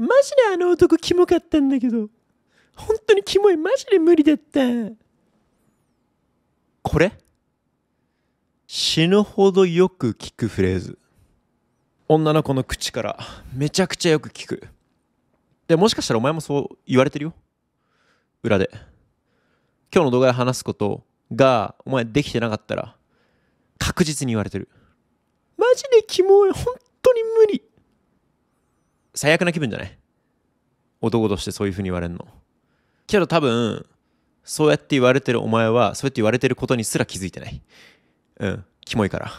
マジであの男キモかったんだけど。本当にキモい。マジで無理だった。これ死ぬほどよく聞くフレーズ。女の子の口からめちゃくちゃよく聞く。で、もしかしたらお前もそう言われてるよ。裏で。今日の動画で話すことがお前できてなかったら確実に言われてる。マジでキモい。本当に無理。最悪な気分じゃない男としてそういうふうに言われるの。けど多分、そうやって言われてるお前は、そうやって言われてることにすら気づいてない。うん、キモいから。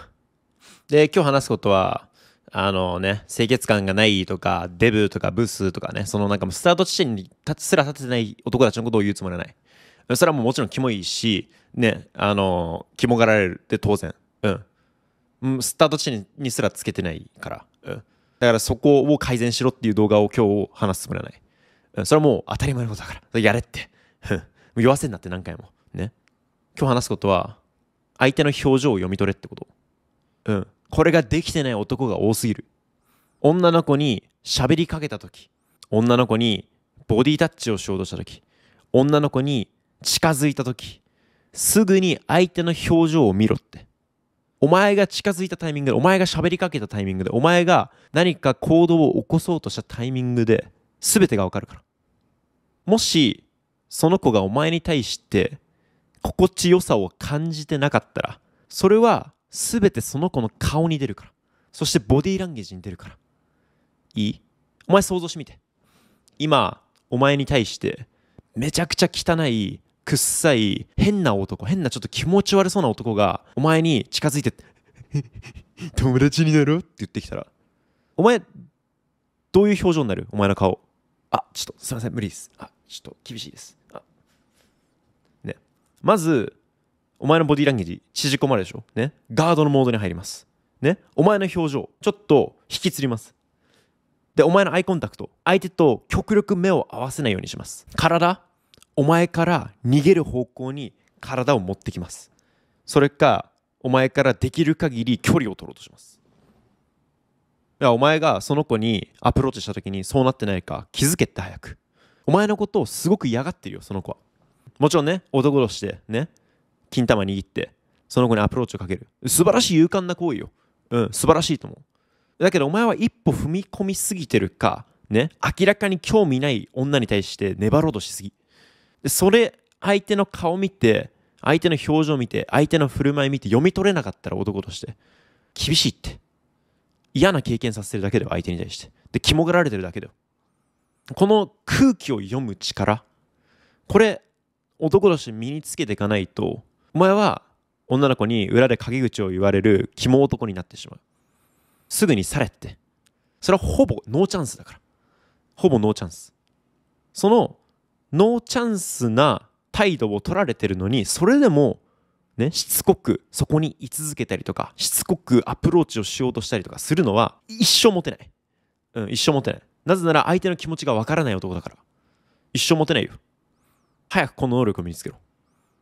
で、今日話すことは、あのね、清潔感がないとか、デブとかブスとかね、そのなんかもうスタート地点につすら立ててない男たちのことを言うつもりはない。それはもうもちろんキモいし、ね、あの、キモがられるって当然。うん。スタート地点にすらつけてないから。うん。だからそこを改善しろっていう動画を今日話すつもりはない。うん、それはもう当たり前のことだから。やれって。言わせんなって何回も。ね。今日話すことは、相手の表情を読み取れってこと。うん。これができてない男が多すぎる。女の子に喋りかけた時、女の子にボディタッチをしようとした時、女の子に近づいた時、すぐに相手の表情を見ろって。お前が近づいたタイミングで、お前が喋りかけたタイミングで、お前が何か行動を起こそうとしたタイミングで、全てがわかるから。もし、その子がお前に対して、心地よさを感じてなかったら、それは全てその子の顔に出るから。そしてボディーランゲージに出るから。いいお前想像してみて。今、お前に対して、めちゃくちゃ汚いくっさい、変な男、変なちょっと気持ち悪そうな男が、お前に近づいて、友達になるって言ってきたら、お前、どういう表情になるお前の顔。あ、ちょっとすいません、無理です。あ、ちょっと厳しいです。あ。ね。まず、お前のボディランゲージ縮こまるでしょね。ガードのモードに入ります。ね。お前の表情、ちょっと引きつります。で、お前のアイコンタクト、相手と極力目を合わせないようにします。体、お前から逃げる方向に体を持ってきますそれかお前からできる限り距離を取ろうとしますいやお前がその子にアプローチした時にそうなってないか気づけって早くお前のことをすごく嫌がってるよその子はもちろんね男としてね金玉握ってその子にアプローチをかける素晴らしい勇敢な行為ようん素晴らしいと思うだけどお前は一歩踏み込みすぎてるかね明らかに興味ない女に対して粘ろうとしすぎで、それ、相手の顔見て、相手の表情見て、相手の振る舞い見て、読み取れなかったら男として、厳しいって。嫌な経験させてるだけでは相手に対して。で、肝がられてるだけだよ。この空気を読む力、これ、男として身につけていかないと、お前は女の子に裏で陰口を言われる肝男になってしまう。すぐにされって。それはほぼノーチャンスだから。ほぼノーチャンス。そのノーチャンスな態度を取られてるのにそれでもねしつこくそこに居続けたりとかしつこくアプローチをしようとしたりとかするのは一生持てない、うん、一生持てないなぜなら相手の気持ちがわからない男だから一生持てないよ早くこの能力を身につけろ、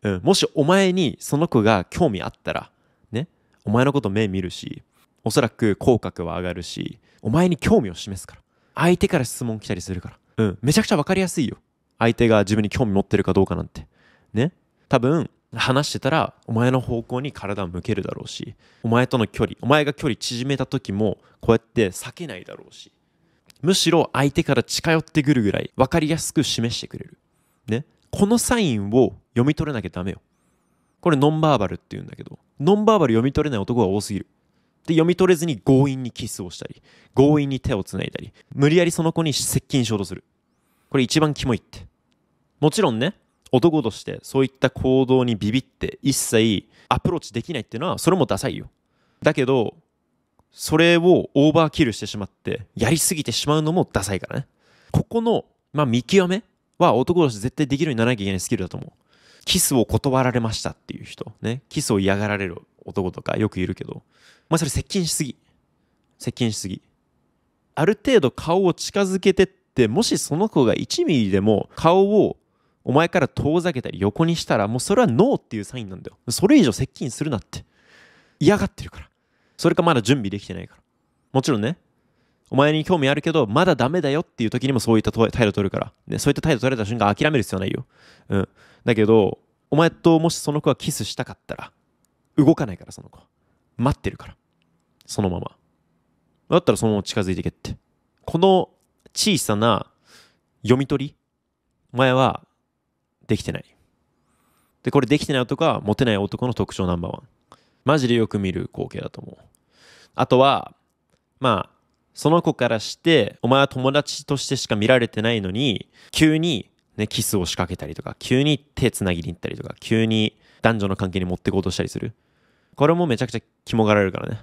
うん、もしお前にその子が興味あったらねお前のこと目見るしおそらく口角は上がるしお前に興味を示すから相手から質問来たりするからうんめちゃくちゃ分かりやすいよ相手が自分に興味持ってるかどうかなんて。ね。多分、話してたら、お前の方向に体を向けるだろうし、お前との距離、お前が距離縮めた時も、こうやって避けないだろうし、むしろ相手から近寄ってくるぐらい分かりやすく示してくれる。ね。このサインを読み取れなきゃダメよ。これノンバーバルって言うんだけど、ノンバーバル読み取れない男が多すぎる。で、読み取れずに強引にキスをしたり、強引に手をつないだり、無理やりその子に接近しようとする。これ一番キモいって。もちろんね、男としてそういった行動にビビって一切アプローチできないっていうのはそれもダサいよ。だけど、それをオーバーキルしてしまってやりすぎてしまうのもダサいからね。ここの、まあ、見極めは男として絶対できるようにならなきゃいけないスキルだと思う。キスを断られましたっていう人、ね、キスを嫌がられる男とかよくいるけど、まあ、それ接近しすぎ。接近しすぎ。ある程度顔を近づけてって、もしその子が1ミリでも顔をお前から遠ざけたり横にしたらもうそれはノーっていうサインなんだよそれ以上接近するなって嫌がってるからそれかまだ準備できてないからもちろんねお前に興味あるけどまだダメだよっていう時にもそういった態度取るから、ね、そういった態度取られた瞬間諦める必要ないよ、うん、だけどお前ともしその子はキスしたかったら動かないからその子待ってるからそのままだったらそのまま近づいていけってこの小さな読み取りお前はできてない。で、これできてない男はモテない男の特徴ナンバーワン。マジでよく見る光景だと思う。あとは、まあ、その子からして、お前は友達としてしか見られてないのに、急に、ね、キスを仕掛けたりとか、急に手つなぎに行ったりとか、急に男女の関係に持ってこうとしたりする。これもめちゃくちゃ肝がられるからね。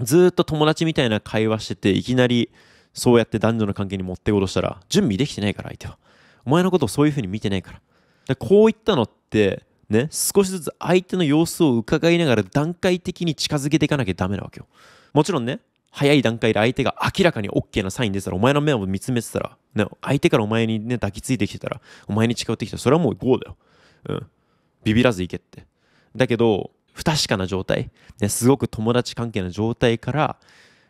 ずっと友達みたいな会話してて、いきなりそうやって男女の関係に持ってこうとしたら、準備できてないから相手は。お前のことをそういう風に見てないから。でこういったのってね少しずつ相手の様子を伺いながら段階的に近づけていかなきゃダメなわけよもちろんね早い段階で相手が明らかに OK なサイン出たらお前の目を見つめてたら、ね、相手からお前に、ね、抱きついてきてたらお前に近寄ってきたらそれはもう GO だよ、うん、ビビらず行けってだけど不確かな状態、ね、すごく友達関係の状態から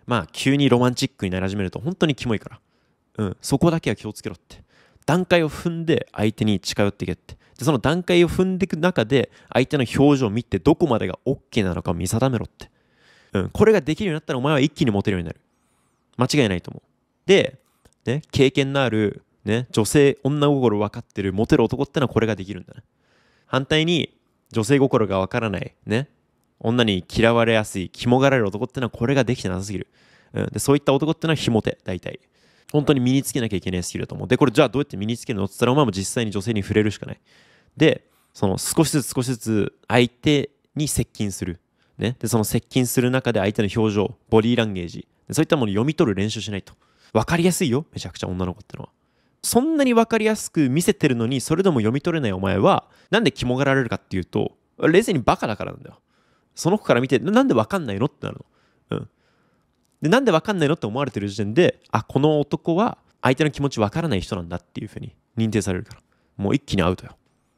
まあ急にロマンチックになり始めると本当にキモいから、うん、そこだけは気をつけろって段階を踏んで相手に近寄っていけってでその段階を踏んでいく中で相手の表情を見てどこまでが OK なのかを見定めろって、うん、これができるようになったらお前は一気にモテるようになる間違いないと思うで、ね、経験のある、ね、女性女心分かってるモテる男ってのはこれができるんだね反対に女性心が分からない、ね、女に嫌われやすい、肝がられる男ってのはこれができてなさすぎる。うん、でそういった男ってのはひもて、大体。本当に身につけなきゃいけないスキルだと思う。で、これじゃあどうやって身につけるのって言ったら、お前も実際に女性に触れるしかない。で、その少しずつ少しずつ相手に接近する。ね。で、その接近する中で相手の表情、ボディーランゲージ、そういったものを読み取る練習しないと。わかりやすいよ、めちゃくちゃ女の子ってのは。そんなにわかりやすく見せてるのに、それでも読み取れないお前は、なんで肝がられるかっていうと、冷静にバカだからなんだよ。その子から見て、なんでわかんないのってなるの。でなんで分かんないのって思われてる時点であこの男は相手の気持ち分からない人なんだっていうふうに認定されるからもう一気にアウトよ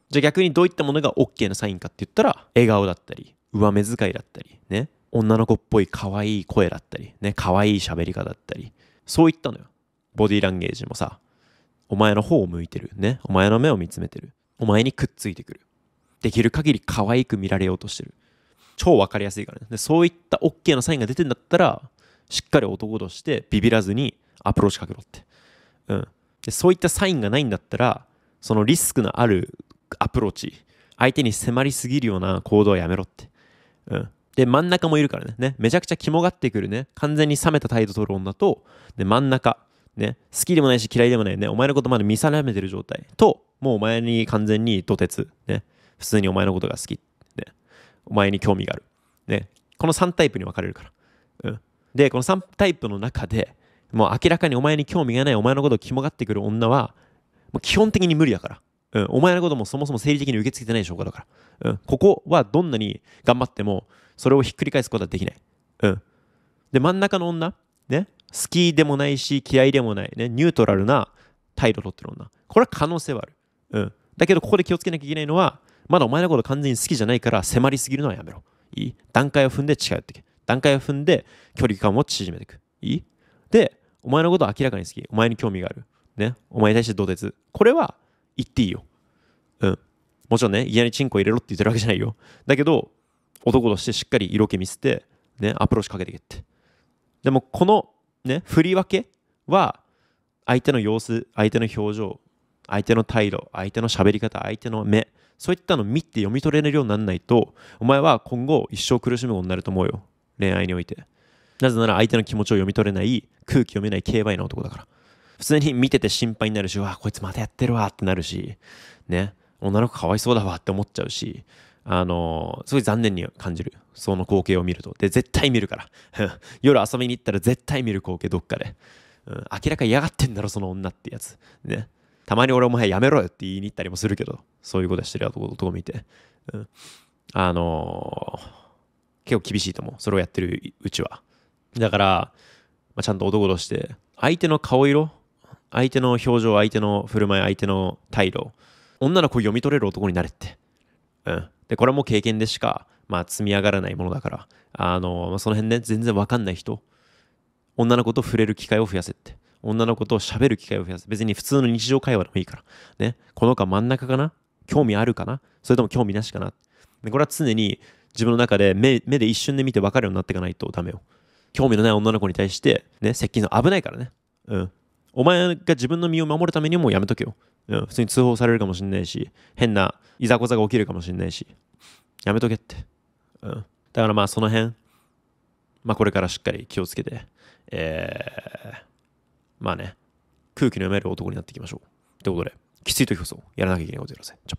じゃあ逆にどういったものが OK なサインかって言ったら笑顔だったり上目遣いだったりね女の子っぽい可愛い声だったりね可愛い喋り方だったりそういったのよボディランゲージもさお前の方を向いてるねお前の目を見つめてるお前にくっついてくるできる限り可愛く見られようとしてる超分かりやすいからねでそういった OK なサインが出てんだったらしっかり男としてビビらずにアプローチかけろって、うん、でそういったサインがないんだったらそのリスクのあるアプローチ相手に迫りすぎるような行動はやめろって、うん、で真ん中もいるからね、ね、めちゃくちゃ肝がってくるね完全に冷めた態度取る女とで真ん中ね、好きでもないし嫌いでもないね、お前のことまで見定めてる状態と、もうお前に完全に土鉄、ね、普通にお前のことが好き、ね、お前に興味がある、ね、この3タイプに分かれるから、うん、で、この3タイプの中で、もう明らかにお前に興味がない、お前のことを肝がってくる女は、もう基本的に無理だから。うん、お前のこともそもそも生理的に受け付けてない証拠だから。うん、ここはどんなに頑張っても、それをひっくり返すことはできない。うん。で、真ん中の女、ね、好きでもないし、嫌いでもない、ね、ニュートラルな態度を取ってる女。これは可能性はある。うん。だけど、ここで気をつけなきゃいけないのは、まだお前のこと完全に好きじゃないから、迫りすぎるのはやめろ。いい段階を踏んで近寄ってけ。段階を踏んで距離感を縮めていく。いいで、お前のことは明らかに好き。お前に興味がある。ね。お前に対して同つ。これは言っていいよ。うん。もちろんね、嫌にチンコ入れろって言ってるわけじゃないよ。だけど、男としてしっかり色気見せて、ね、アプローチかけていけって。でも、このね、振り分けは、相手の様子、相手の表情、相手の態度、相手の喋り方、相手の目、そういったのを見て読み取れるようにならないと、お前は今後一生苦しむことになると思うよ。恋愛においてなぜなら相手の気持ちを読み取れない空気読めない競売の男だから普通に見てて心配になるしわこいつまたやってるわってなるしね女の子かわいそうだわって思っちゃうしあのー、すごい残念に感じるその光景を見るとで絶対見るから 夜遊びに行ったら絶対見る光景どっかで、うん、明らかに嫌がってんだろその女ってやつねたまに俺お前やめろよって言いに行ったりもするけどそういうことしてる男見て、うん、あのー結構厳しいと思うそれをやってるうちはだから、まあ、ちゃんと男として相手の顔色相手の表情相手の振る舞い相手の態度女の子を読み取れる男になれってうんでこれはもう経験でしか、まあ、積み上がらないものだからあのその辺ね全然わかんない人女の子と触れる機会を増やせって女の子と喋る機会を増やす。別に普通の日常会話でもいいから。ね。この子は真ん中かな興味あるかなそれとも興味なしかなでこれは常に自分の中で目目で一瞬で見て分かるようになっていかないとダメよ興味のない女の子に対して、ね、接近の危ないからねうんお前が自分の身を守るためにもやめとけよ、うん、普通に通報されるかもしんないし変ないざこざが起きるかもしんないしやめとけって、うん、だからまあその辺まあこれからしっかり気をつけてえー、まあね空気の読める男になっていきましょうってことできつい時こそやらなきゃいけないことやろうちょ